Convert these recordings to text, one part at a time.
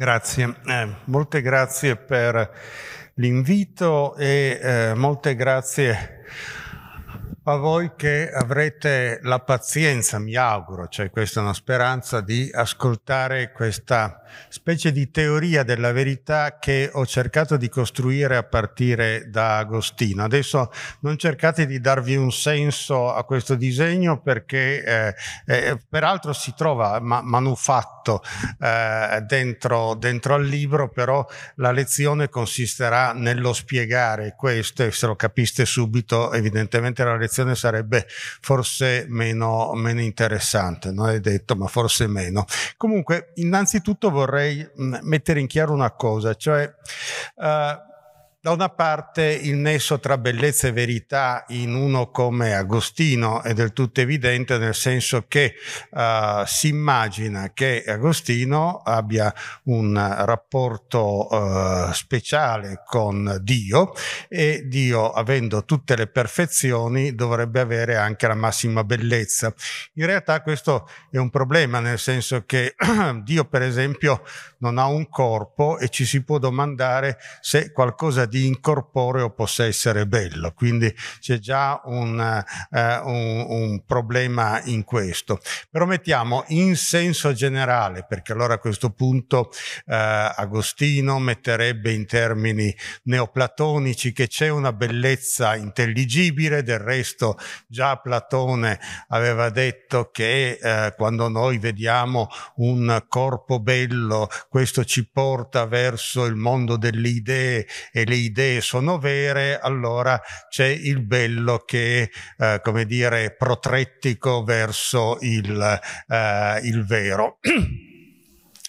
Grazie, eh, molte grazie per l'invito e eh, molte grazie a voi che avrete la pazienza, mi auguro, cioè questa è una speranza, di ascoltare questa specie di teoria della verità che ho cercato di costruire a partire da Agostino. Adesso non cercate di darvi un senso a questo disegno perché eh, eh, peraltro si trova ma- manufatto eh, dentro, dentro al libro, però la lezione consisterà nello spiegare questo e se lo capiste subito evidentemente la lezione correzione sarebbe forse meno, meno interessante, non è detto, ma forse meno. Comunque, innanzitutto vorrei mm, mettere in chiaro una cosa, cioè... Uh, da una parte il nesso tra bellezza e verità in uno come Agostino è del tutto evidente nel senso che uh, si immagina che Agostino abbia un rapporto uh, speciale con Dio e Dio avendo tutte le perfezioni dovrebbe avere anche la massima bellezza. In realtà questo è un problema nel senso che Dio per esempio non ha un corpo e ci si può domandare se qualcosa di incorporeo possa essere bello, quindi c'è già un, eh, un, un problema in questo. Però mettiamo in senso generale, perché allora a questo punto eh, Agostino metterebbe in termini neoplatonici che c'è una bellezza intelligibile, del resto già Platone aveva detto che eh, quando noi vediamo un corpo bello, questo ci porta verso il mondo delle idee e le idee sono vere, allora c'è il bello che, eh, come dire, protrettico verso il, eh, il vero.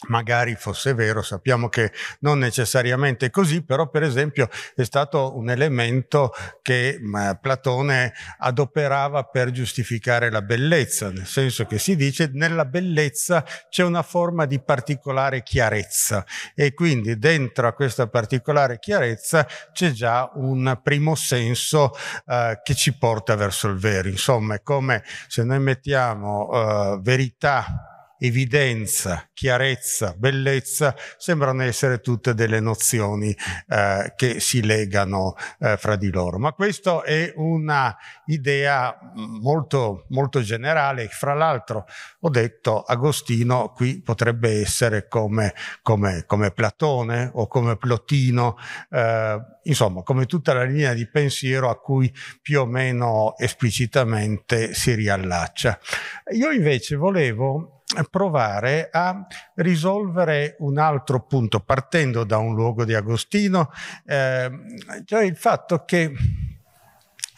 magari fosse vero, sappiamo che non necessariamente è così, però per esempio è stato un elemento che mh, Platone adoperava per giustificare la bellezza, nel senso che si dice nella bellezza c'è una forma di particolare chiarezza e quindi dentro a questa particolare chiarezza c'è già un primo senso eh, che ci porta verso il vero, insomma è come se noi mettiamo eh, verità evidenza, chiarezza, bellezza sembrano essere tutte delle nozioni eh, che si legano eh, fra di loro. Ma questa è un'idea mm, molto, molto generale. Fra l'altro, ho detto, Agostino qui potrebbe essere come, come, come Platone o come Plotino, eh, insomma, come tutta la linea di pensiero a cui più o meno esplicitamente si riallaccia. Io invece volevo provare a risolvere un altro punto, partendo da un luogo di Agostino, eh, cioè il fatto che,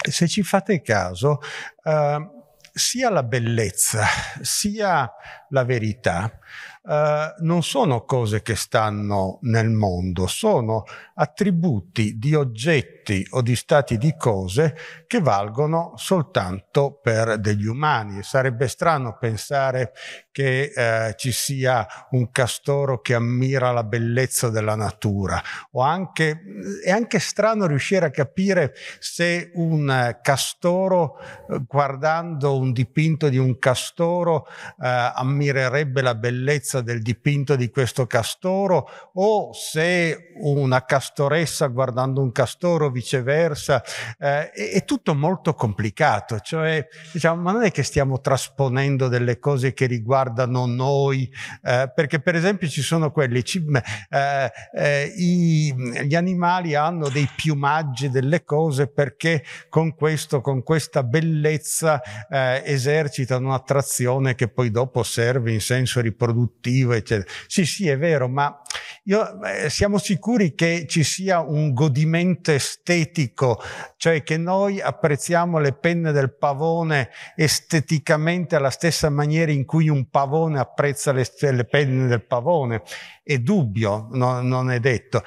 se ci fate caso, eh, sia la bellezza sia la verità eh, non sono cose che stanno nel mondo, sono attributi di oggetti oggetti o di stati di cose che valgono soltanto per degli umani. Sarebbe strano pensare che eh, ci sia un castoro che ammira la bellezza della natura o anche, è anche strano riuscire a capire se un castoro eh, guardando un dipinto di un castoro eh, ammirerebbe la bellezza del dipinto di questo castoro o se una castoressa guardando un castoro viceversa, eh, è, è, tutto molto complicato, cioè diciamo, ma non è che stiamo trasponendo delle cose che riguardano noi, eh, perché per esempio ci sono quelli, ci, eh, eh, i, gli animali hanno dei piumaggi, delle cose perché con questo, con questa bellezza eh, esercitano un'attrazione che poi dopo serve in senso riproduttivo, eccetera. Sì, sì, è vero, ma io, eh, siamo sicuri che ci sia un godimento estetico, cioè che noi apprezziamo le penne del pavone esteticamente alla stessa maniera in cui un pavone apprezza le, le penne del pavone. È dubbio, no, non è detto.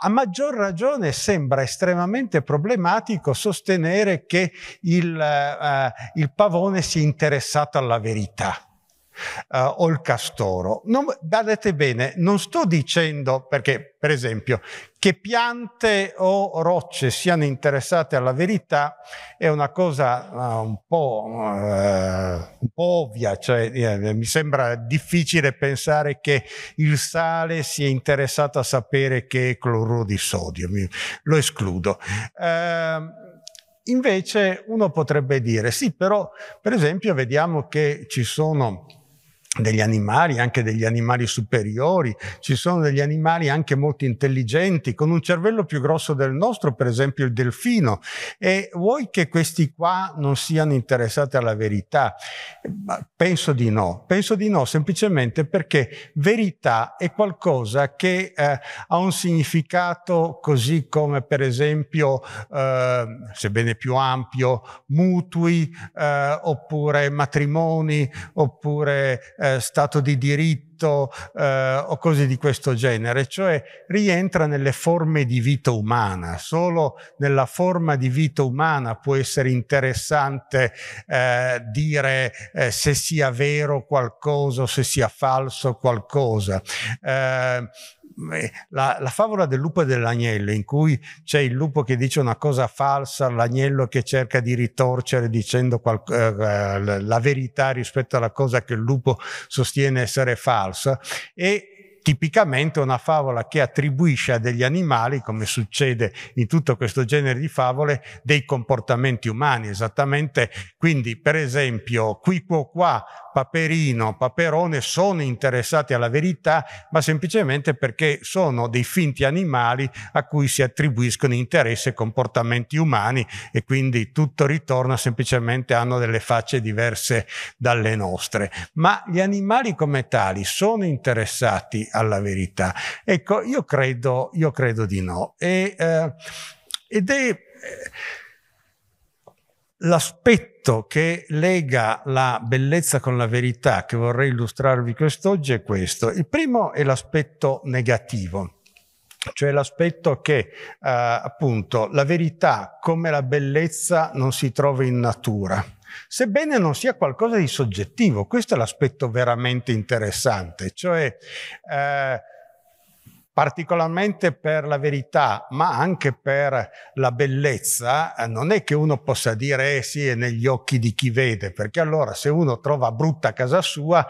A maggior ragione sembra estremamente problematico sostenere che il, eh, il pavone sia interessato alla verità uh, o il castoro. Non, badate bene, non sto dicendo, perché per esempio, che piante o rocce siano interessate alla verità è una cosa uh, un, po', uh, un, po', ovvia, cioè, eh, mi sembra difficile pensare che il sale sia interessato a sapere che è cloruro di sodio, mi, lo escludo. Ehm, invece uno potrebbe dire, sì, però per esempio vediamo che ci sono degli animali, anche degli animali superiori, ci sono degli animali anche molto intelligenti, con un cervello più grosso del nostro, per esempio il delfino, e vuoi che questi qua non siano interessati alla verità? Penso di no, penso di no semplicemente perché verità è qualcosa che eh, ha un significato così come per esempio, eh, sebbene più ampio, mutui, eh, oppure matrimoni, oppure eh, stato di diritto eh, o cose di questo genere, cioè rientra nelle forme di vita umana, solo nella forma di vita umana può essere interessante eh, dire eh, se sia vero qualcosa o se sia falso qualcosa. Eh, la, la, favola del lupo e dell'agnello, in cui c'è il lupo che dice una cosa falsa, l'agnello che cerca di ritorcere dicendo qual, eh, eh la verità rispetto alla cosa che il lupo sostiene essere falsa, e tipicamente una favola che attribuisce a degli animali, come succede in tutto questo genere di favole, dei comportamenti umani, esattamente. Quindi, per esempio, qui quo qua, Paperino, Paperone sono interessati alla verità, ma semplicemente perché sono dei finti animali a cui si attribuiscono interessi e comportamenti umani e quindi tutto ritorna semplicemente hanno delle facce diverse dalle nostre. Ma gli animali come tali sono interessati alla verità? Ecco, io credo, io credo di no. E, eh, ed è eh, l'aspetto che lega la bellezza con la verità che vorrei illustrarvi quest'oggi è questo. Il primo è l'aspetto negativo cioè l'aspetto che eh, appunto la verità come la bellezza non si trova in natura, sebbene non sia qualcosa di soggettivo. Questo è l'aspetto veramente interessante, cioè eh, particolarmente per la verità, ma anche per la bellezza, eh, non è che uno possa dire eh, sì, è negli occhi di chi vede, perché allora se uno trova brutta casa sua,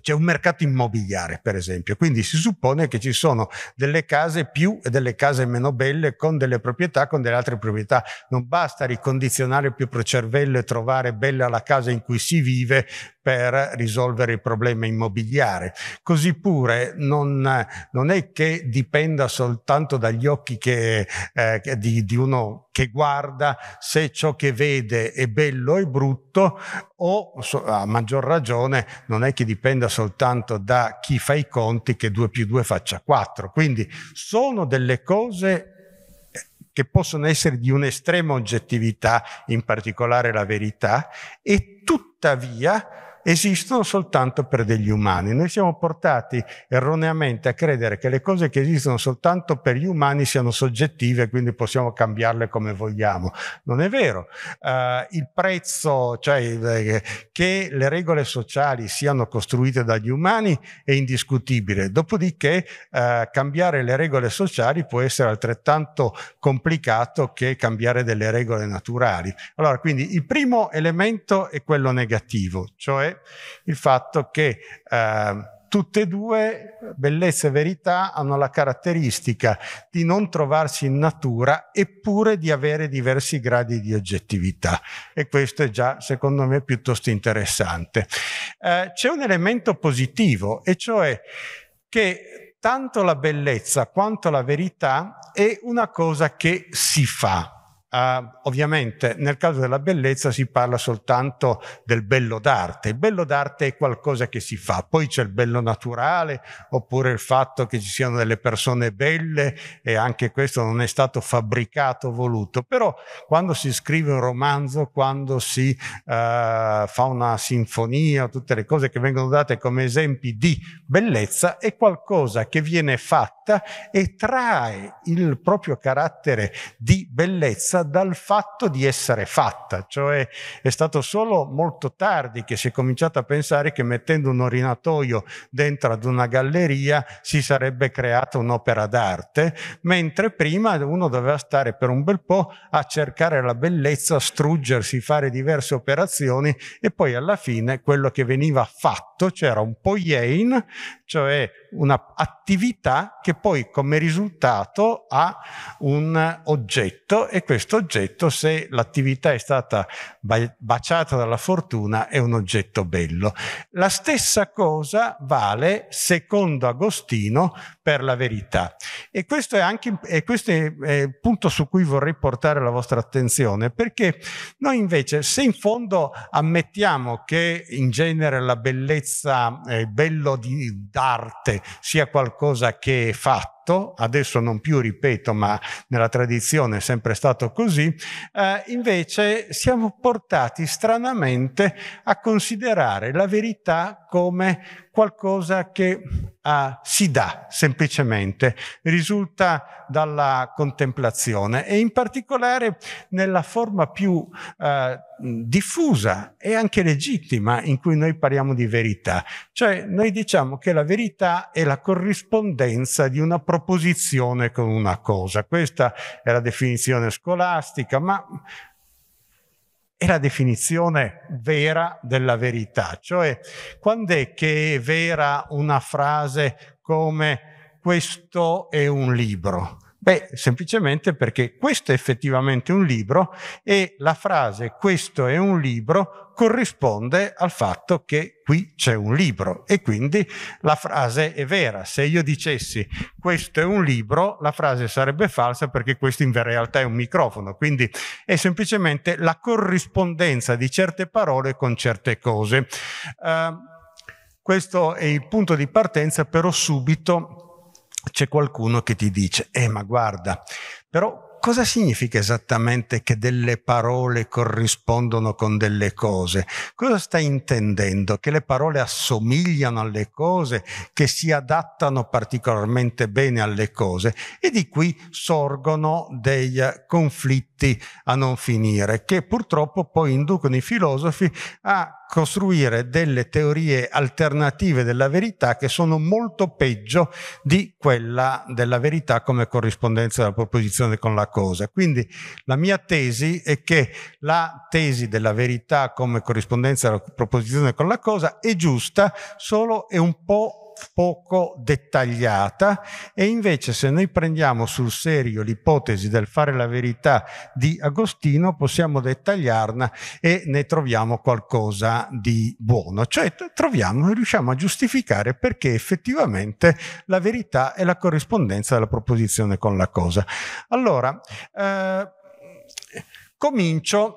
c'è un mercato immobiliare, per esempio, quindi si suppone che ci sono delle case più e delle case meno belle con delle proprietà, con delle altre proprietà. Non basta ricondizionare più pro cervello e trovare bella la casa in cui si vive per risolvere il problema immobiliare. Così pure non, non è che dipenda soltanto dagli occhi che, eh, di, di uno che guarda se ciò che vede è bello o brutto o a maggior ragione non è che dipenda soltanto da chi fa i conti che 2 più 2 faccia 4. Quindi sono delle cose eh, che possono essere di un'estrema oggettività, in particolare la verità, e tuttavia esistono soltanto per degli umani. Noi siamo portati erroneamente a credere che le cose che esistono soltanto per gli umani siano soggettive, e quindi possiamo cambiarle come vogliamo. Non è vero. Uh, il prezzo, cioè eh, che le regole sociali siano costruite dagli umani è indiscutibile. Dopodiché uh, cambiare le regole sociali può essere altrettanto complicato che cambiare delle regole naturali. Allora, quindi il primo elemento è quello negativo, cioè il fatto che eh, tutte e due, bellezza e verità, hanno la caratteristica di non trovarsi in natura eppure di avere diversi gradi di oggettività. E questo è già, secondo me, piuttosto interessante. Eh, c'è un elemento positivo, e cioè che tanto la bellezza quanto la verità è una cosa che si fa Uh, ovviamente nel caso della bellezza si parla soltanto del bello d'arte. Il bello d'arte è qualcosa che si fa, poi c'è il bello naturale, oppure il fatto che ci siano delle persone belle e anche questo non è stato fabbricato, voluto. Però quando si scrive un romanzo, quando si uh, fa una sinfonia, tutte le cose che vengono date come esempi di bellezza è qualcosa che viene fatta e trae il proprio carattere di bellezza dal fatto di essere fatta, cioè è stato solo molto tardi che si è cominciato a pensare che mettendo un orinatoio dentro ad una galleria si sarebbe creata un'opera d'arte, mentre prima uno doveva stare per un bel po' a cercare la bellezza, struggersi, fare diverse operazioni e poi alla fine quello che veniva fatto c'era un po' Yane, cioè un'attività che poi come risultato ha un oggetto e questo oggetto, se l'attività è stata baciata dalla fortuna, è un oggetto bello. La stessa cosa vale, secondo Agostino, per la verità. E questo è anche e questo è, è il punto su cui vorrei portare la vostra attenzione, perché noi invece, se in fondo ammettiamo che in genere la bellezza, eh, il bello di, d'arte, sia qualcosa che è fatto fatto, adesso non più ripeto, ma nella tradizione è sempre stato così, eh, invece siamo portati stranamente a considerare la verità come qualcosa che ah, si dà semplicemente, risulta dalla contemplazione e in particolare nella forma più eh, diffusa e anche legittima in cui noi parliamo di verità. Cioè noi diciamo che la verità è la corrispondenza di una proposizione con una cosa. Questa è la definizione scolastica, ma è la definizione vera della verità. Cioè, quando è che è vera una frase come questo è un libro? Beh, semplicemente perché questo è effettivamente un libro e la frase questo è un libro corrisponde al fatto che qui c'è un libro e quindi la frase è vera. Se io dicessi questo è un libro, la frase sarebbe falsa perché questo in realtà è un microfono, quindi è semplicemente la corrispondenza di certe parole con certe cose. Uh, questo è il punto di partenza, però subito c'è qualcuno che ti dice, eh ma guarda, però cosa significa esattamente che delle parole corrispondono con delle cose? Cosa stai intendendo? Che le parole assomigliano alle cose, che si adattano particolarmente bene alle cose e di qui sorgono dei conflitti diritti a non finire, che purtroppo poi inducono i filosofi a costruire delle teorie alternative della verità che sono molto peggio di quella della verità come corrispondenza della proposizione con la cosa. Quindi la mia tesi è che la tesi della verità come corrispondenza della proposizione con la cosa è giusta, solo è un po' poco dettagliata e invece se noi prendiamo sul serio l'ipotesi del fare la verità di Agostino possiamo dettagliarla e ne troviamo qualcosa di buono, cioè troviamo, e riusciamo a giustificare perché effettivamente la verità è la corrispondenza della proposizione con la cosa. Allora, eh, comincio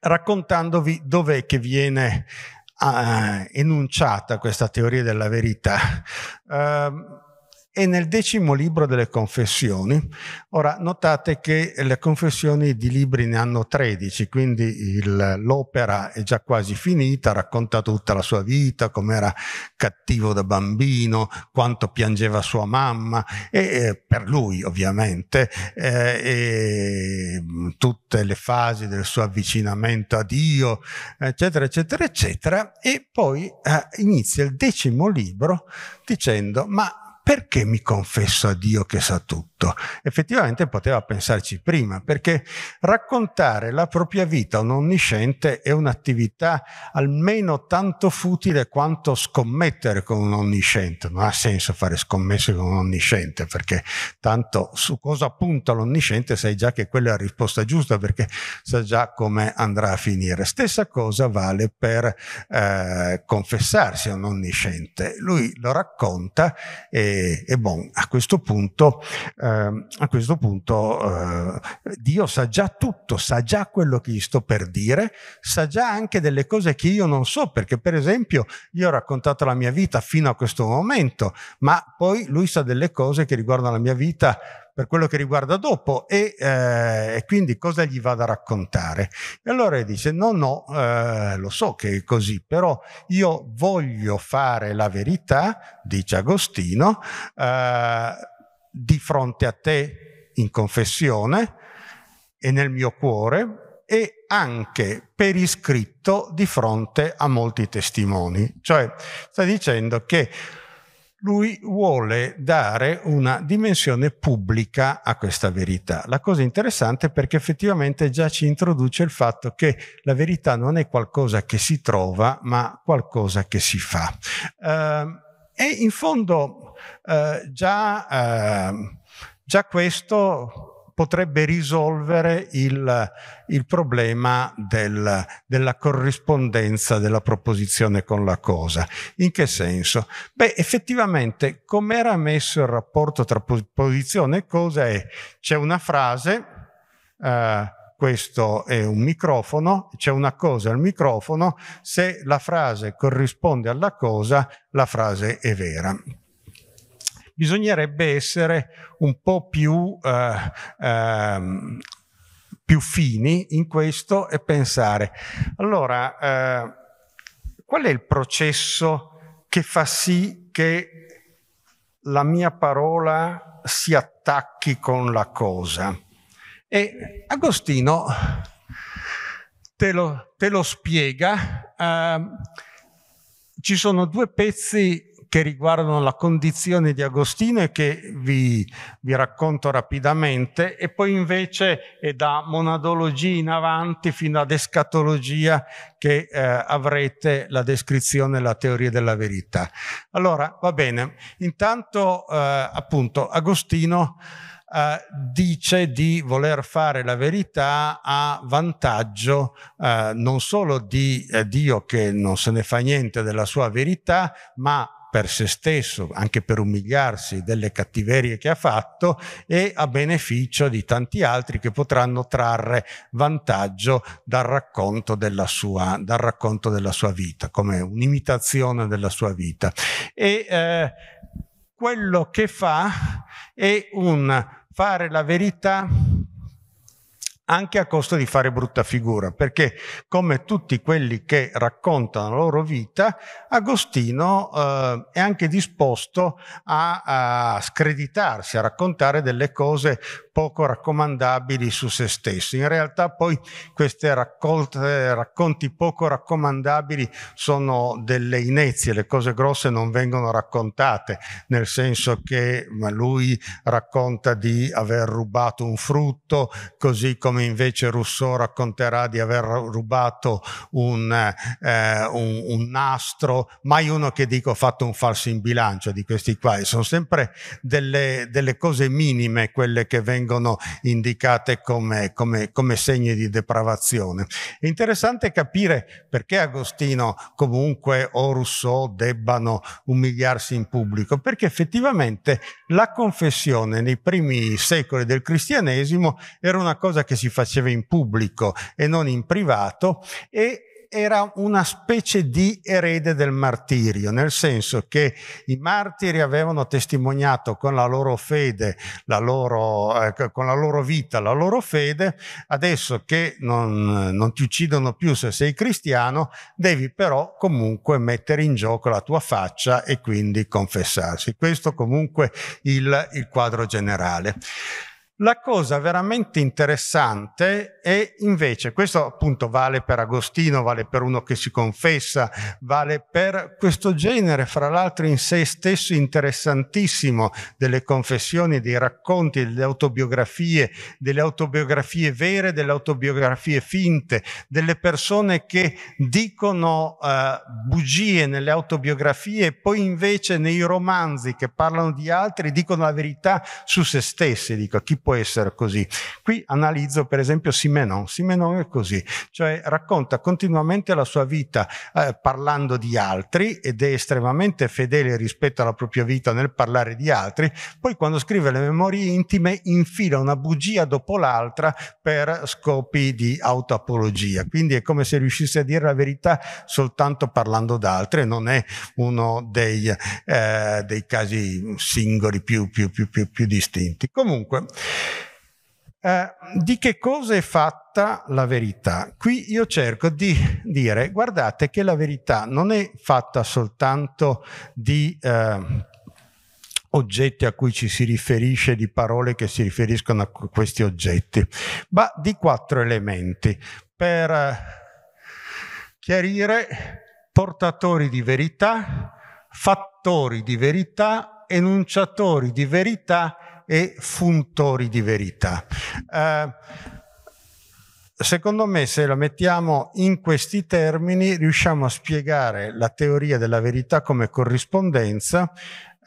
raccontandovi dov'è che viene eh, enunciata questa teoria della verità. Uh, e nel decimo libro delle confessioni. Ora notate che le confessioni di libri ne hanno 13, quindi il, l'opera è già quasi finita, racconta tutta la sua vita, com'era cattivo da bambino, quanto piangeva sua mamma e eh, per lui ovviamente eh, tutte le fasi del suo avvicinamento a Dio, eccetera, eccetera, eccetera. E poi eh, inizia il decimo libro dicendo ma perché mi confesso a Dio che sa tutto? Effettivamente poteva pensarci prima, perché raccontare la propria vita a un onnisciente è un'attività almeno tanto futile quanto scommettere con un onnisciente. Non ha senso fare scommesse con un onnisciente, perché tanto su cosa punta l'onnisciente sai già che quella è la risposta giusta, perché sa già come andrà a finire. Stessa cosa vale per eh, confessarsi a un onnisciente. Lui lo racconta e e, e bon, a questo punto, eh, a questo punto eh, Dio sa già tutto, sa già quello che gli sto per dire, sa già anche delle cose che io non so, perché per esempio io ho raccontato la mia vita fino a questo momento, ma poi lui sa delle cose che riguardano la mia vita per quello che riguarda dopo e, eh, quindi cosa gli va a raccontare. E allora dice no, no, eh, lo so che è così, però io voglio fare la verità, dice Agostino, eh, di fronte a te in confessione e nel mio cuore, e anche per iscritto di fronte a molti testimoni. Cioè sta dicendo che lui vuole dare una dimensione pubblica a questa verità. La cosa interessante è perché effettivamente già ci introduce il fatto che la verità non è qualcosa che si trova, ma qualcosa che si fa. Eh, e in fondo eh, già, eh, già questo potrebbe risolvere il, il problema del, della corrispondenza della proposizione con la cosa. In che senso? Beh, effettivamente, come era messo il rapporto tra posizione e cosa è? C'è una frase, eh, questo è un microfono, c'è una cosa al microfono, se la frase corrisponde alla cosa, la frase è vera bisognerebbe essere un po' più, eh, eh, più fini in questo e pensare, allora, eh, qual è il processo che fa sì che la mia parola si attacchi con la cosa? E Agostino te lo, te lo spiega. Ehm, ci sono due pezzi che riguardano la condizione di Agostino e che vi, vi racconto rapidamente e poi invece è da monadologia in avanti fino ad escatologia che eh, avrete la descrizione e la teoria della verità. Allora, va bene, intanto eh, appunto Agostino Uh, dice di voler fare la verità a vantaggio uh, non solo di eh, Dio che non se ne fa niente della sua verità, ma per se stesso, anche per umiliarsi delle cattiverie che ha fatto e a beneficio di tanti altri che potranno trarre vantaggio dal racconto della sua, dal racconto della sua vita, come un'imitazione della sua vita. E eh, quello che fa è un fare la verità anche a costo di fare brutta figura, perché come tutti quelli che raccontano la loro vita, Agostino eh, è anche disposto a, a, screditarsi, a raccontare delle cose poco raccomandabili su se stesso. In realtà poi questi racconti poco raccomandabili sono delle inezie, le cose grosse non vengono raccontate, nel senso che lui racconta di aver rubato un frutto, così come come invece Rousseau racconterà di aver rubato un, eh, un, un nastro, mai uno che dico ho fatto un falso in bilancio di questi qua. E sono sempre delle, delle, cose minime quelle che vengono indicate come, come, come segni di depravazione. È interessante capire perché Agostino comunque o Rousseau debbano umiliarsi in pubblico, perché effettivamente la confessione nei primi secoli del cristianesimo era una cosa che si si faceva in pubblico e non in privato e era una specie di erede del martirio, nel senso che i martiri avevano testimoniato con la loro fede, la loro, eh, con la loro vita, la loro fede, adesso che non, non ti uccidono più se sei cristiano, devi però comunque mettere in gioco la tua faccia e quindi confessarsi. Questo comunque il, il quadro generale. La cosa veramente interessante è invece, questo appunto vale per Agostino, vale per uno che si confessa, vale per questo genere, fra l'altro in sé stesso interessantissimo, delle confessioni, dei racconti, delle autobiografie, delle autobiografie vere, delle autobiografie finte, delle persone che dicono eh, bugie nelle autobiografie e poi invece nei romanzi che parlano di altri dicono la verità su se stessi. Dico, chi può essere così. Qui analizzo per esempio Simenon. Simenon è così, cioè racconta continuamente la sua vita eh, parlando di altri ed è estremamente fedele rispetto alla propria vita nel parlare di altri, poi quando scrive le memorie intime infila una bugia dopo l'altra per scopi di autoapologia. Quindi è come se riuscisse a dire la verità soltanto parlando d'altre, non è uno dei, eh, dei casi singoli più, più, più, più distinti. Comunque, eh, di che cosa è fatta la verità? Qui io cerco di dire, guardate che la verità non è fatta soltanto di... Eh, oggetti a cui ci si riferisce, di parole che si riferiscono a questi oggetti, ma di quattro elementi per eh, chiarire portatori di verità, fattori di verità, enunciatori di verità e funtori di verità. Eh, secondo me se la mettiamo in questi termini riusciamo a spiegare la teoria della verità come corrispondenza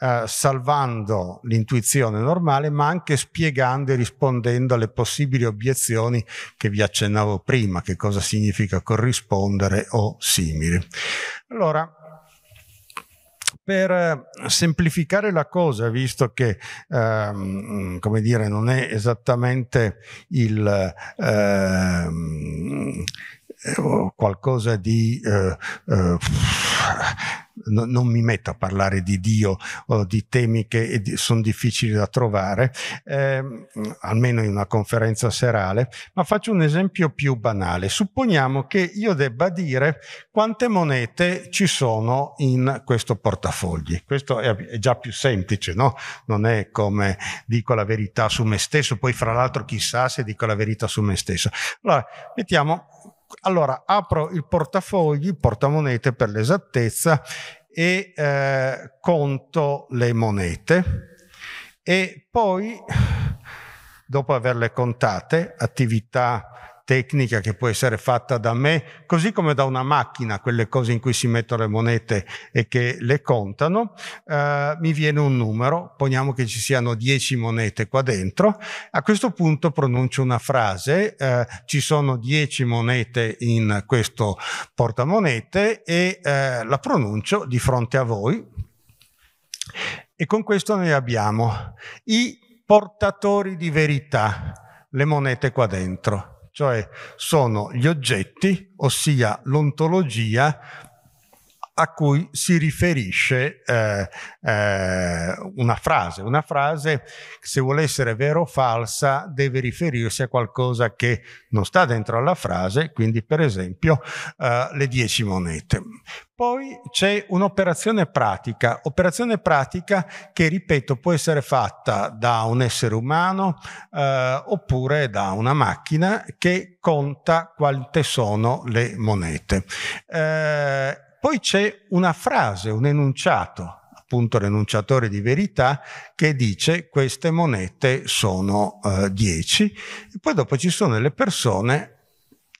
eh, salvando l'intuizione normale ma anche spiegando e rispondendo alle possibili obiezioni che vi accennavo prima, che cosa significa corrispondere o simili. Allora, per eh, semplificare la cosa, visto che ehm, come dire, non è esattamente il... Ehm, eh, qualcosa di eh, eh, no, non mi metto a parlare di Dio o di temi che sono difficili da trovare, ehm, almeno in una conferenza serale, ma faccio un esempio più banale. Supponiamo che io debba dire quante monete ci sono in questo portafogli. Questo è, è già più semplice, no? Non è come dico la verità su me stesso, poi fra l'altro chissà se dico la verità su me stesso. Allora, mettiamo allora, apro il portafogli, portamonete per l'esattezza, e eh, conto le monete e poi, dopo averle contate, attività tecnica che può essere fatta da me, così come da una macchina, quelle cose in cui si mettono le monete e che le contano, eh, mi viene un numero, poniamo che ci siano 10 monete qua dentro, a questo punto pronuncio una frase, eh, ci sono 10 monete in questo portamonete e eh, la pronuncio di fronte a voi. E con questo noi abbiamo i portatori di verità, le monete qua dentro cioè sono gli oggetti, ossia l'ontologia a cui si riferisce eh, eh, una frase. Una frase, se vuole essere vera o falsa, deve riferirsi a qualcosa che non sta dentro alla frase, quindi per esempio eh, le dieci monete. Poi c'è un'operazione pratica, operazione pratica che, ripeto, può essere fatta da un essere umano eh, oppure da una macchina che conta quante sono le monete. Eh, poi c'è una frase, un enunciato, appunto l'enunciatore di verità, che dice queste monete sono eh, 10. E poi dopo ci sono le persone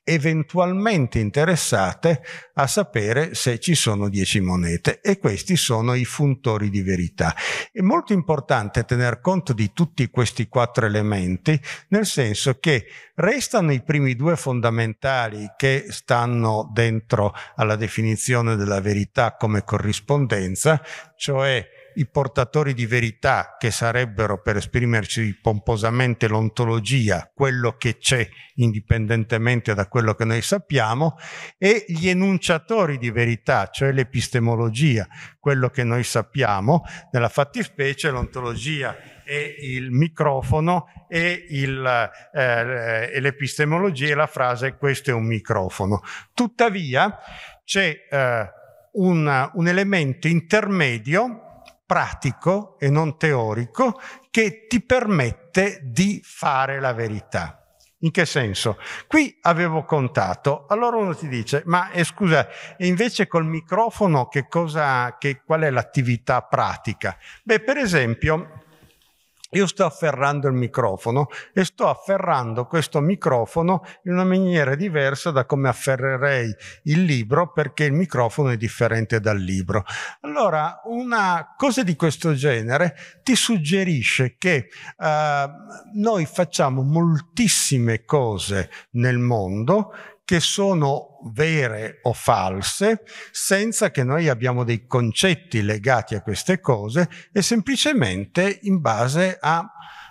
eventualmente interessate a sapere se ci sono 10 monete e questi sono i funtori di verità. È molto importante tener conto di tutti questi quattro elementi, nel senso che restano i primi due fondamentali che stanno dentro alla definizione della verità come corrispondenza, cioè i portatori di verità che sarebbero, per esprimerci pomposamente, l'ontologia, quello che c'è indipendentemente da quello che noi sappiamo, e gli enunciatori di verità, cioè l'epistemologia, quello che noi sappiamo, nella fattispecie l'ontologia è il microfono e, il, eh, e l'epistemologia è la frase questo è un microfono. Tuttavia c'è eh, un, un elemento intermedio pratico e non teorico che ti permette di fare la verità. In che senso? Qui avevo contato, allora uno ti dice, ma eh, scusa, e invece col microfono che cosa, che, qual è l'attività pratica? Beh, per esempio, io sto afferrando il microfono e sto afferrando questo microfono in una maniera diversa da come afferrerei il libro perché il microfono è differente dal libro. Allora, una cosa di questo genere ti suggerisce che eh, noi facciamo moltissime cose nel mondo che sono vere o false, senza che noi abbiamo dei concetti legati a queste cose e semplicemente in base a,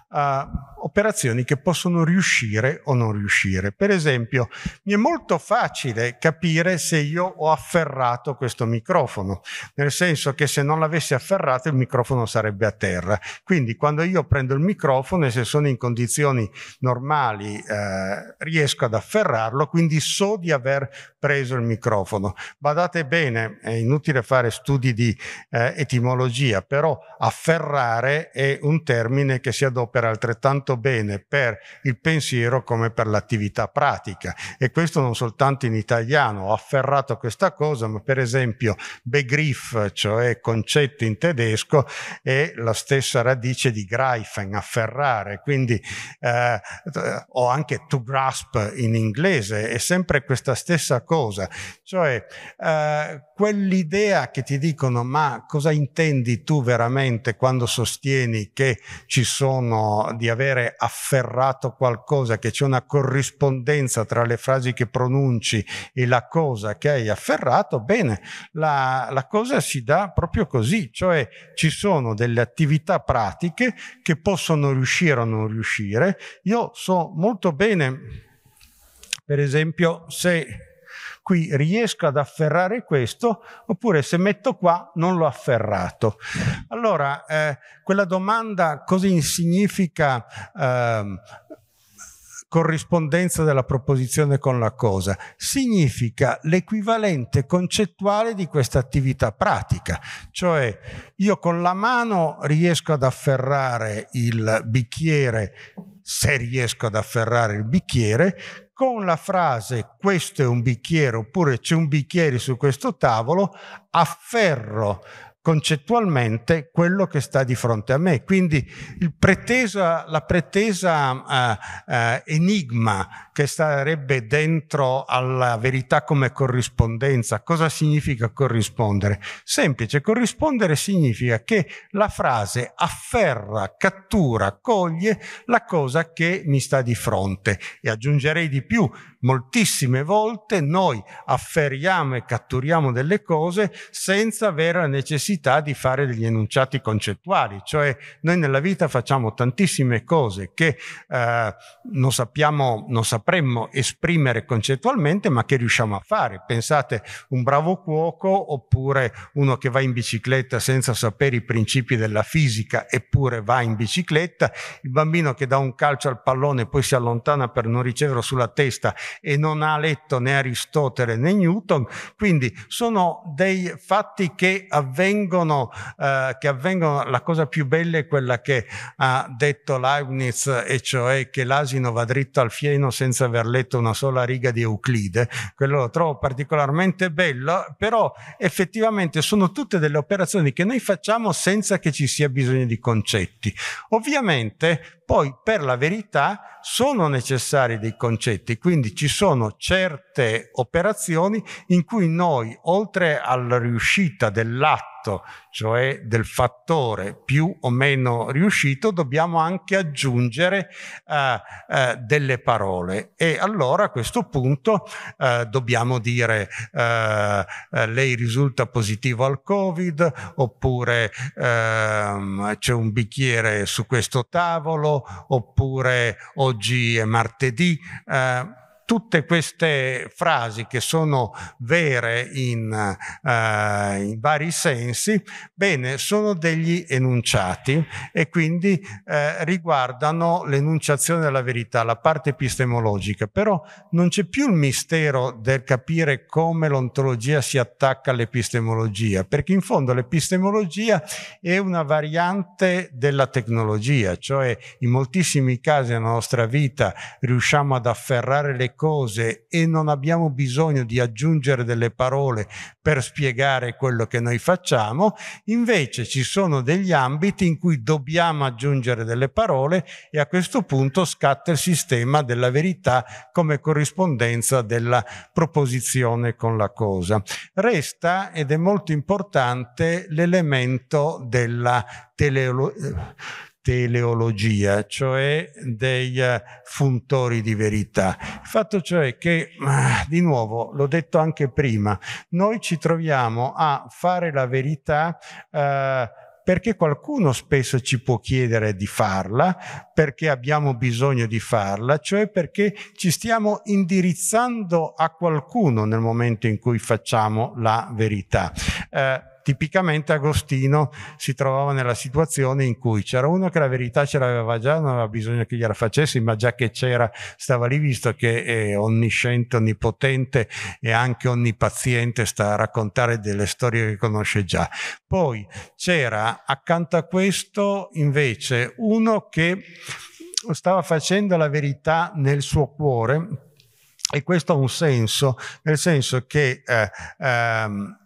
a operazioni che possono riuscire o non riuscire. Per esempio, mi è molto facile capire se io ho afferrato questo microfono, nel senso che se non l'avessi afferrato il microfono sarebbe a terra. Quindi quando io prendo il microfono e se sono in condizioni normali eh, riesco ad afferrarlo, quindi so di aver preso il microfono. Badate bene, è inutile fare studi di eh, etimologia, però afferrare è un termine che si adopera altrettanto fatto bene per il pensiero come per l'attività pratica e questo non soltanto in italiano, ho afferrato questa cosa, ma per esempio Begriff, cioè concetto in tedesco, è la stessa radice di Greifen, afferrare, quindi eh, ho anche to grasp in inglese, è sempre questa stessa cosa, cioè eh, quell'idea che ti dicono ma cosa intendi tu veramente quando sostieni che ci sono di avere afferrato qualcosa, che c'è una corrispondenza tra le frasi che pronunci e la cosa che hai afferrato, bene, la, la cosa si dà proprio così, cioè ci sono delle attività pratiche che possono riuscire o non riuscire. Io so molto bene, per esempio, se qui riesco ad afferrare questo oppure se metto qua non l'ho afferrato. Allora, eh, quella domanda così significa eh, corrispondenza della proposizione con la cosa, significa l'equivalente concettuale di questa attività pratica, cioè io con la mano riesco ad afferrare il bicchiere se riesco ad afferrare il bicchiere, con la frase questo è un bicchiere oppure c'è un bicchiere su questo tavolo, afferro concettualmente quello che sta di fronte a me. Quindi pretesa, la pretesa eh, eh, enigma che starebbe dentro alla verità come corrispondenza. Cosa significa corrispondere? Semplice, corrispondere significa che la frase afferra, cattura, coglie la cosa che mi sta di fronte e aggiungerei di più, moltissime volte noi afferriamo e catturiamo delle cose senza avere la necessità di fare degli enunciati concettuali, cioè noi nella vita facciamo tantissime cose che eh, non sappiamo, non sappiamo sapremmo esprimere concettualmente, ma che riusciamo a fare. Pensate un bravo cuoco oppure uno che va in bicicletta senza sapere i principi della fisica, eppure va in bicicletta, il bambino che dà un calcio al pallone e poi si allontana per non riceverlo sulla testa e non ha letto né Aristotele né Newton. Quindi sono dei fatti che avvengono, eh, che avvengono, la cosa più bella è quella che ha detto Leibniz, e cioè che l'asino va dritto al fieno senza senza aver letto una sola riga di Euclide, quello lo trovo particolarmente bello, però effettivamente sono tutte delle operazioni che noi facciamo senza che ci sia bisogno di concetti. Ovviamente poi, per la verità, sono necessari dei concetti, quindi ci sono certe operazioni in cui noi, oltre alla riuscita dell'atto, cioè del fattore più o meno riuscito, dobbiamo anche aggiungere uh, uh, delle parole. E allora a questo punto uh, dobbiamo dire lei risulta positivo al Covid, oppure ehm, c'è un bicchiere su questo tavolo, oppure oggi è martedì, eh, tutte queste frasi che sono vere in, eh, in, vari sensi, bene, sono degli enunciati e quindi eh, riguardano l'enunciazione della verità, la parte epistemologica, però non c'è più il mistero del capire come l'ontologia si attacca all'epistemologia, perché in fondo l'epistemologia è una variante della tecnologia, cioè in moltissimi casi nella nostra vita riusciamo ad afferrare le cose e non abbiamo bisogno di aggiungere delle parole per spiegare quello che noi facciamo, invece ci sono degli ambiti in cui dobbiamo aggiungere delle parole e a questo punto scatta il sistema della verità come corrispondenza della proposizione con la cosa. Resta, ed è molto importante, l'elemento della teleologia teleologia, cioè dei eh, funtori di verità. Il fatto cioè che, di nuovo, l'ho detto anche prima, noi ci troviamo a fare la verità eh, perché qualcuno spesso ci può chiedere di farla, perché abbiamo bisogno di farla, cioè perché ci stiamo indirizzando a qualcuno nel momento in cui facciamo la verità. Eh, tipicamente Agostino si trovava nella situazione in cui c'era uno che la verità ce l'aveva già, non aveva bisogno che gliela facessi, ma già che c'era stava lì visto che è eh, onnisciente, onnipotente e anche onnipaziente, sta a raccontare delle storie che conosce già. Poi c'era accanto a questo invece uno che stava facendo la verità nel suo cuore e questo ha un senso, nel senso che eh, ehm,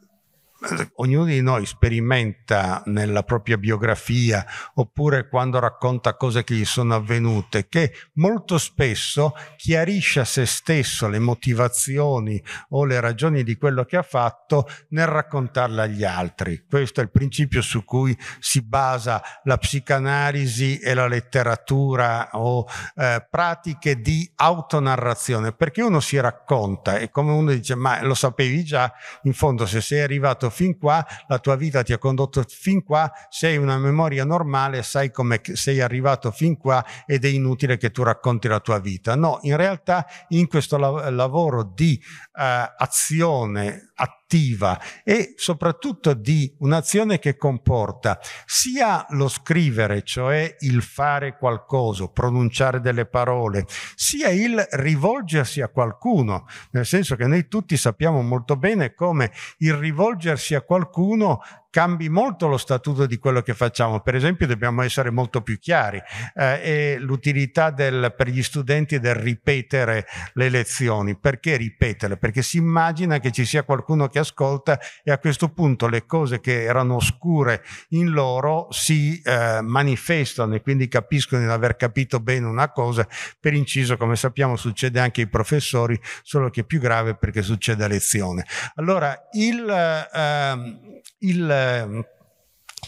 eh, ognuno di noi sperimenta nella propria biografia oppure quando racconta cose che gli sono avvenute, che molto spesso chiarisce a se stesso le motivazioni o le ragioni di quello che ha fatto nel raccontarle agli altri. Questo è il principio su cui si basa la psicanalisi e la letteratura o eh, pratiche di autonarrazione, perché uno si racconta e come uno dice ma lo sapevi già, in fondo se sei arrivato fin qua, la tua vita ti ha condotto fin qua, sei una memoria normale, sai come sei arrivato fin qua ed è inutile che tu racconti la tua vita. No, in realtà in questo lavoro di eh, azione attiva e soprattutto di un'azione che comporta sia lo scrivere, cioè il fare qualcosa, pronunciare delle parole, sia il rivolgersi a qualcuno, nel senso che noi tutti sappiamo molto bene come il rivolgersi a qualcuno cambi molto lo statuto di quello che facciamo. Per esempio dobbiamo essere molto più chiari eh, e l'utilità del, per gli studenti del ripetere le lezioni. Perché ripeterle? Perché si immagina che ci sia qualcuno che ascolta e a questo punto le cose che erano oscure in loro si eh, manifestano e quindi capiscono di aver capito bene una cosa. Per inciso, come sappiamo, succede anche ai professori, solo che è più grave perché succede a lezione. Allora, il, ehm, il ehm,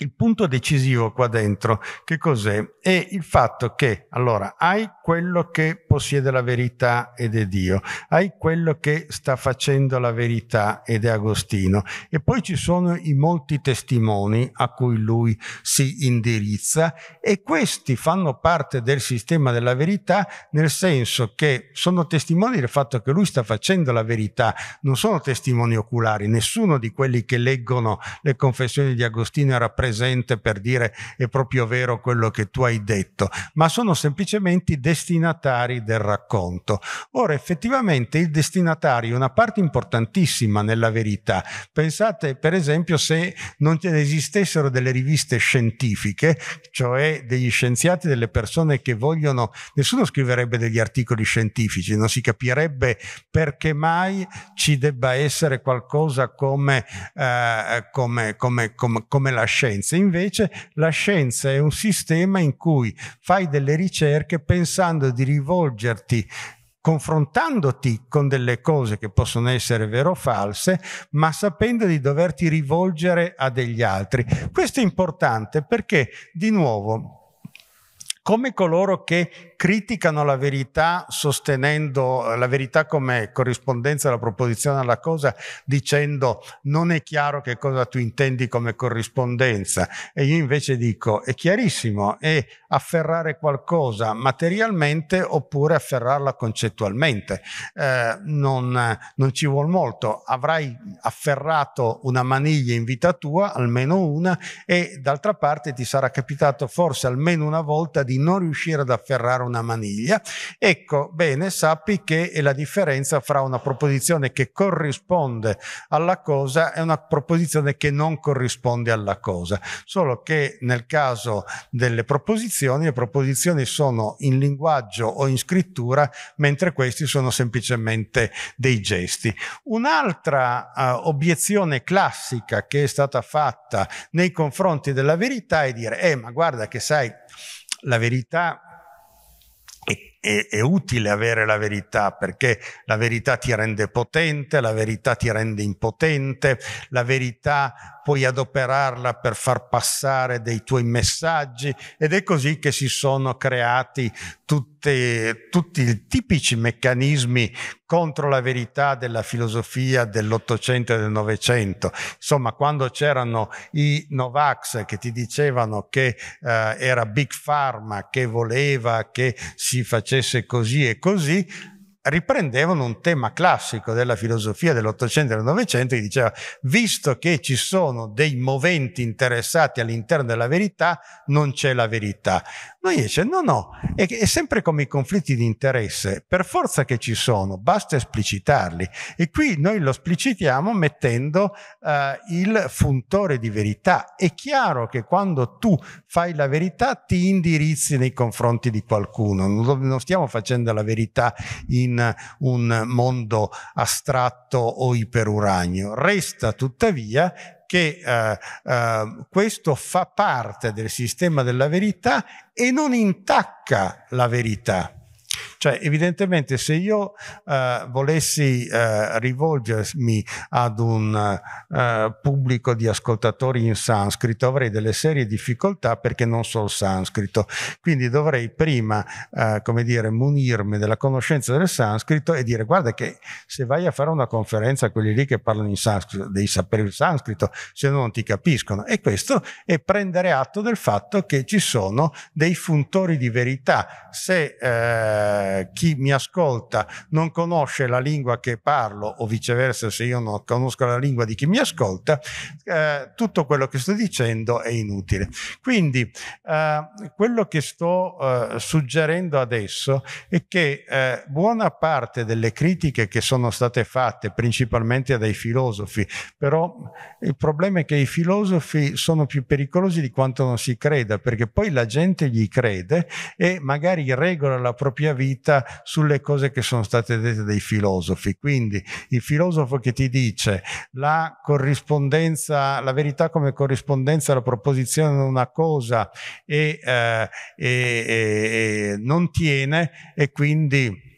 il punto decisivo qua dentro, che cos'è? È il fatto che, allora, hai quello che possiede la verità ed è Dio, hai quello che sta facendo la verità ed è Agostino, e poi ci sono i molti testimoni a cui lui si indirizza e questi fanno parte del sistema della verità nel senso che sono testimoni del fatto che lui sta facendo la verità, non sono testimoni oculari, nessuno di quelli che leggono le confessioni di Agostino era presente presente per dire è proprio vero quello che tu hai detto, ma sono semplicemente i destinatari del racconto. Ora effettivamente il destinatario è una parte importantissima nella verità. Pensate per esempio se non esistessero delle riviste scientifiche, cioè degli scienziati, delle persone che vogliono, nessuno scriverebbe degli articoli scientifici, non si capirebbe perché mai ci debba essere qualcosa come, eh, come, come, come la scienza conseguenze. Invece la scienza è un sistema in cui fai delle ricerche pensando di rivolgerti confrontandoti con delle cose che possono essere vere o false, ma sapendo di doverti rivolgere a degli altri. Questo è importante perché, di nuovo, come coloro che criticano la verità sostenendo eh, la verità come corrispondenza alla proposizione alla cosa dicendo non è chiaro che cosa tu intendi come corrispondenza e io invece dico è chiarissimo è afferrare qualcosa materialmente oppure afferrarla concettualmente eh, non, non ci vuol molto avrai afferrato una maniglia in vita tua almeno una e d'altra parte ti sarà capitato forse almeno una volta di non riuscire ad afferrare una maniglia. Ecco, bene, sappi che è la differenza fra una proposizione che corrisponde alla cosa e una proposizione che non corrisponde alla cosa. Solo che nel caso delle proposizioni, le proposizioni sono in linguaggio o in scrittura, mentre questi sono semplicemente dei gesti. Un'altra eh, obiezione classica che è stata fatta nei confronti della verità è dire, eh ma guarda che sai, la verità è, è utile avere la verità perché la verità ti rende potente, la verità ti rende impotente, la verità puoi adoperarla per far passare dei tuoi messaggi ed è così che si sono creati tutte, tutti i tipici meccanismi contro la verità della filosofia dell'Ottocento e del Novecento. Insomma, quando c'erano i Novax che ti dicevano che eh, era Big Pharma, che voleva che si facesse così e così, riprendevano un tema classico della filosofia dell'Ottocento e del Novecento che diceva, visto che ci sono dei moventi interessati all'interno della verità, non c'è la verità. Noi dice no, no, è, è sempre come i conflitti di interesse, per forza che ci sono, basta esplicitarli. E qui noi lo esplicitiamo mettendo eh, il funtore di verità. È chiaro che quando tu fai la verità ti indirizzi nei confronti di qualcuno, non, non stiamo facendo la verità in un mondo astratto o iperuranio. Resta tuttavia che eh, eh, questo fa parte del sistema della verità e non intacca la verità. Cioè, evidentemente se io eh, volessi eh, rivolgermi ad un eh, pubblico di ascoltatori in sanscrito avrei delle serie difficoltà perché non so il sanscrito. Quindi dovrei prima, eh, come dire, munirmi della conoscenza del sanscrito e dire guarda che se vai a fare una conferenza a quelli lì che parlano in sanscrito devi sapere il sanscrito, se no non ti capiscono. E questo è prendere atto del fatto che ci sono dei funtori di verità. Se eh, eh, chi mi ascolta non conosce la lingua che parlo o viceversa se io non conosco la lingua di chi mi ascolta, eh, tutto quello che sto dicendo è inutile. Quindi eh, quello che sto eh, suggerendo adesso è che eh, buona parte delle critiche che sono state fatte, principalmente dai filosofi, però il problema è che i filosofi sono più pericolosi di quanto non si creda, perché poi la gente gli crede e magari regola la propria vita scritta sulle cose che sono state dette dai filosofi. Quindi il filosofo che ti dice la corrispondenza, la verità come corrispondenza alla proposizione di una cosa e, eh, e, e, e non tiene e quindi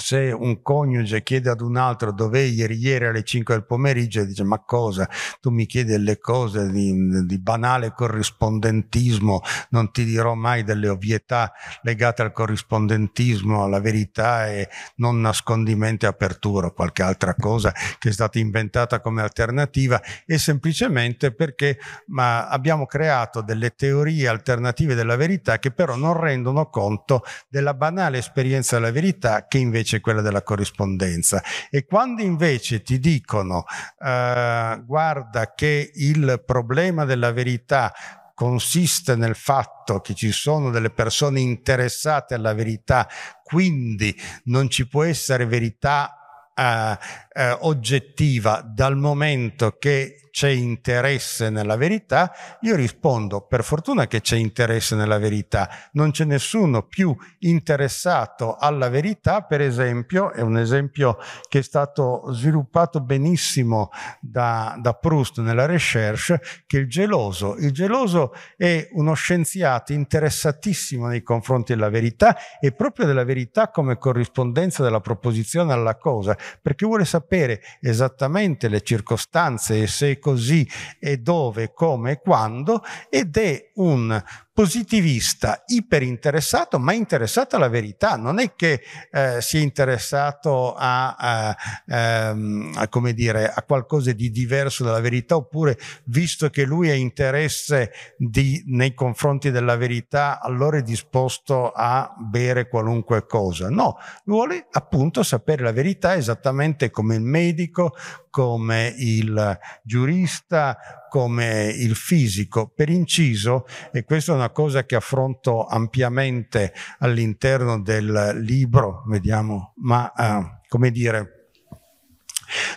se un coniuge chiede ad un altro dove ieri ieri alle 5 del pomeriggio e dice ma cosa tu mi chiedi delle cose di, di, banale corrispondentismo non ti dirò mai delle ovvietà legate al corrispondentismo alla verità e non nascondimento e apertura o qualche altra cosa che è stata inventata come alternativa e semplicemente perché abbiamo creato delle teorie alternative della verità che però non rendono conto della banale esperienza della verità che invece invece quella della corrispondenza. E quando invece ti dicono eh, guarda che il problema della verità consiste nel fatto che ci sono delle persone interessate alla verità, quindi non ci può essere verità eh, eh, oggettiva dal momento che c'è interesse nella verità, io rispondo per fortuna che c'è interesse nella verità, non c'è nessuno più interessato alla verità, per esempio, è un esempio che è stato sviluppato benissimo da, da Proust nella recherche, che il geloso. Il geloso è uno scienziato interessatissimo nei confronti della verità e proprio della verità come corrispondenza della proposizione alla cosa, perché vuole sapere esattamente le circostanze e se così e dove, come e quando ed è un positivista, iperinteressato, ma interessato alla verità. Non è che eh, sia interessato a, a, ehm, a, dire, a, qualcosa di diverso dalla verità, oppure visto che lui ha interesse di, nei confronti della verità, allora è disposto a bere qualunque cosa. No, vuole appunto sapere la verità esattamente come il medico, come il giurista, come il fisico. Per inciso, e questa è una cosa che affronto ampiamente all'interno del libro, vediamo, ma eh, come dire,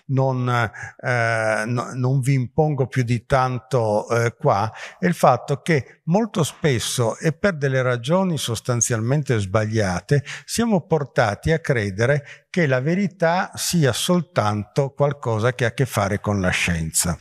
non, eh, no, non, vi impongo più di tanto eh, qua, è il fatto che molto spesso e per delle ragioni sostanzialmente sbagliate siamo portati a credere che la verità sia soltanto qualcosa che ha a che fare con la scienza.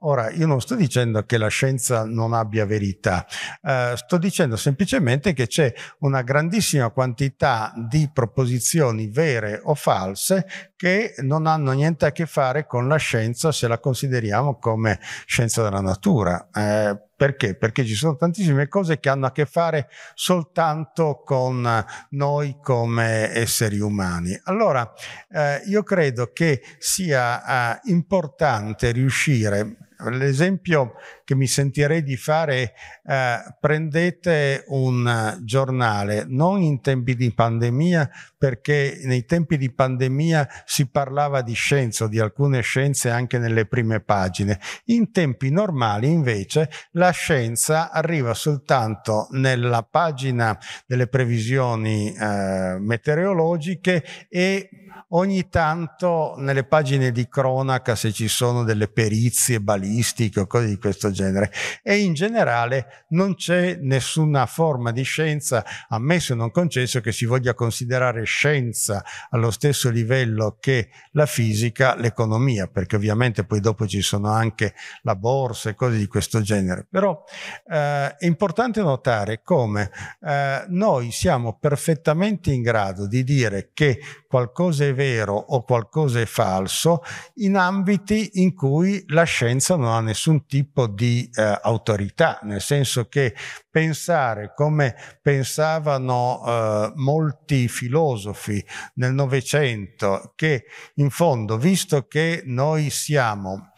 Ora, io non sto dicendo che la scienza non abbia verità, eh, sto dicendo semplicemente che c'è una grandissima quantità di proposizioni vere o false che non hanno niente a che fare con la scienza se la consideriamo come scienza della natura. Eh, perché? Perché ci sono tantissime cose che hanno a che fare soltanto con noi come esseri umani. Allora, eh, io credo che sia eh, importante riuscire L'esempio che mi sentirei di fare è eh, prendete un eh, giornale, non in tempi di pandemia, perché nei tempi di pandemia si parlava di scienza, di alcune scienze anche nelle prime pagine. In tempi normali invece la scienza arriva soltanto nella pagina delle previsioni eh, meteorologiche e Ogni tanto nelle pagine di cronaca se ci sono delle perizie balistiche o cose di questo genere e in generale non c'è nessuna forma di scienza, ammesso e non concesso che si voglia considerare scienza allo stesso livello che la fisica, l'economia, perché ovviamente poi dopo ci sono anche la borsa e cose di questo genere. Però eh, è importante notare come eh, noi siamo perfettamente in grado di dire che qualcosa è vero vero o qualcosa è falso in ambiti in cui la scienza non ha nessun tipo di eh, autorità, nel senso che pensare come pensavano eh, molti filosofi nel Novecento, che in fondo, visto che noi siamo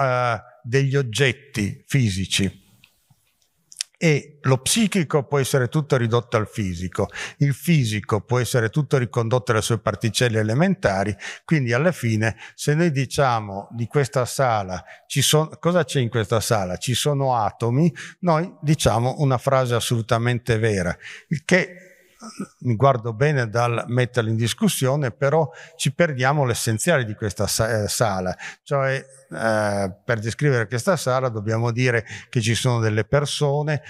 eh, degli oggetti fisici, e lo psichico può essere tutto ridotto al fisico, il fisico può essere tutto ricondotto alle sue particelle elementari, quindi alla fine se noi diciamo di questa sala ci sono, cosa c'è in questa sala? Ci sono atomi, noi diciamo una frase assolutamente vera, il che mi guardo bene dal metterla in discussione, però ci perdiamo l'essenziale di questa eh, sala. Cioè, eh, per descrivere questa sala dobbiamo dire che ci sono delle persone,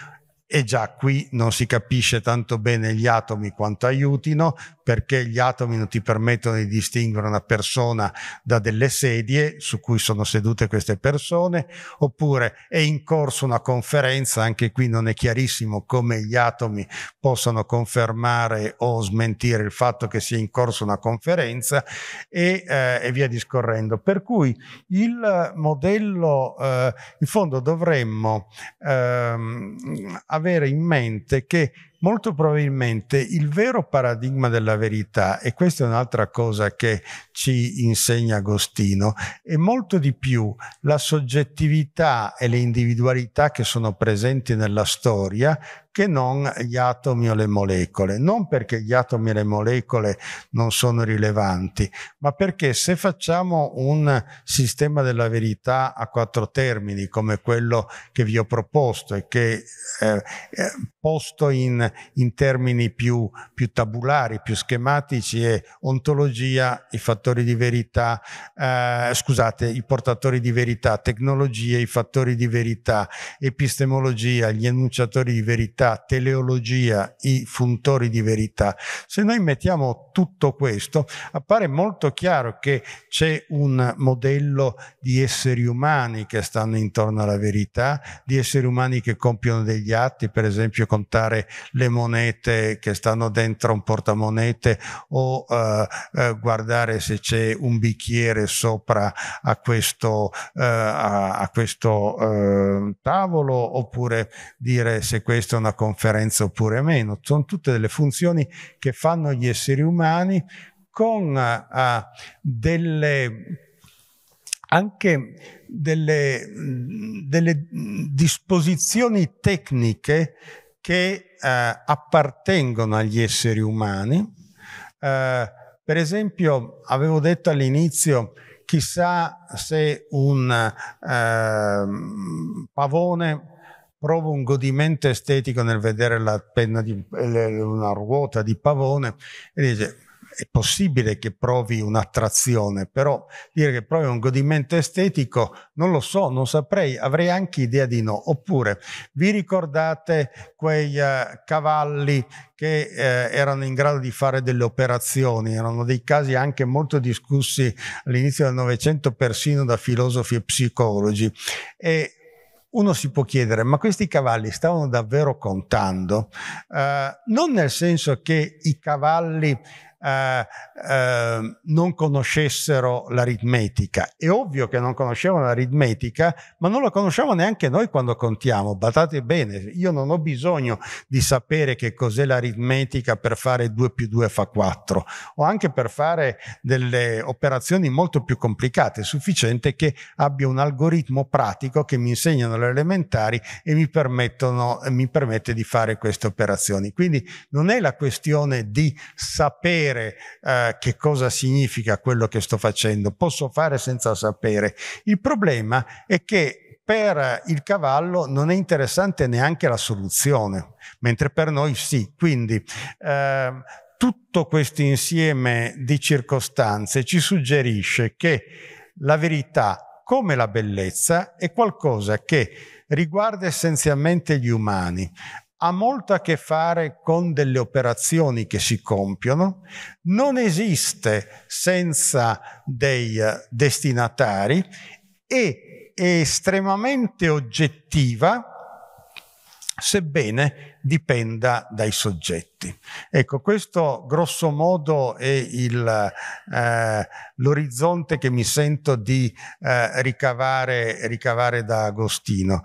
e già qui non si capisce tanto bene gli atomi quanto aiutino, perché gli atomi non ti permettono di distinguere una persona da delle sedie su cui sono sedute queste persone, oppure è in corso una conferenza, anche qui non è chiarissimo come gli atomi possano confermare o smentire il fatto che sia in corso una conferenza e, eh, e via discorrendo. Per cui il modello, eh, in fondo dovremmo ehm, avere in mente che molto probabilmente il vero paradigma della verità, e questa è un'altra cosa che ci insegna Agostino, è molto di più la soggettività e le individualità che sono presenti nella storia che non gli atomi o le molecole. Non perché gli atomi e le molecole non sono rilevanti, ma perché se facciamo un sistema della verità a quattro termini, come quello che vi ho proposto e che eh, eh posto in, in termini più, più, tabulari, più schematici, è ontologia, i fattori di verità, eh, scusate, i portatori di verità, tecnologie, i fattori di verità, epistemologia, gli enunciatori di verità, verità, teleologia, i funtori di verità. Se noi mettiamo tutto questo, appare molto chiaro che c'è un modello di esseri umani che stanno intorno alla verità, di esseri umani che compiono degli atti, per esempio contare le monete che stanno dentro un portamonete o eh, eh, guardare se c'è un bicchiere sopra a questo, eh, a, a questo eh, tavolo oppure dire se questa è una una conferenza oppure meno. Sono tutte delle funzioni che fanno gli esseri umani con uh, delle anche delle, delle, disposizioni tecniche che eh, appartengono agli esseri umani. Eh, per esempio, avevo detto all'inizio, chissà se un eh, pavone provo un godimento estetico nel vedere la penna di una ruota di pavone e dice è possibile che provi un'attrazione, però dire che provi un godimento estetico non lo so, non saprei, avrei anche idea di no. Oppure vi ricordate quei eh, cavalli che eh, erano in grado di fare delle operazioni? Erano dei casi anche molto discussi all'inizio del Novecento persino da filosofi e psicologi. E uno si può chiedere, ma questi cavalli stavano davvero contando? Eh, non nel senso che i cavalli eh, ehm, non conoscessero l'aritmetica. È ovvio che non conoscevano l'aritmetica, ma non la conosciamo neanche noi quando contiamo. Badate bene, io non ho bisogno di sapere che cos'è l'aritmetica per fare 2 più 2 fa 4 o anche per fare delle operazioni molto più complicate. È sufficiente che abbia un algoritmo pratico che mi insegnano le elementari e mi, mi permette di fare queste operazioni. Quindi non è la questione di sapere sapere eh, che cosa significa quello che sto facendo, posso fare senza sapere. Il problema è che per il cavallo non è interessante neanche la soluzione, mentre per noi sì. Quindi eh, tutto questo insieme di circostanze ci suggerisce che la verità, come la bellezza, è qualcosa che riguarda essenzialmente gli umani ha molto a che fare con delle operazioni che si compiono, non esiste senza dei eh, destinatari e è estremamente oggettiva sebbene dipenda dai soggetti. Ecco, questo grosso modo è il, eh, l'orizzonte che mi sento di eh, ricavare, ricavare da Agostino.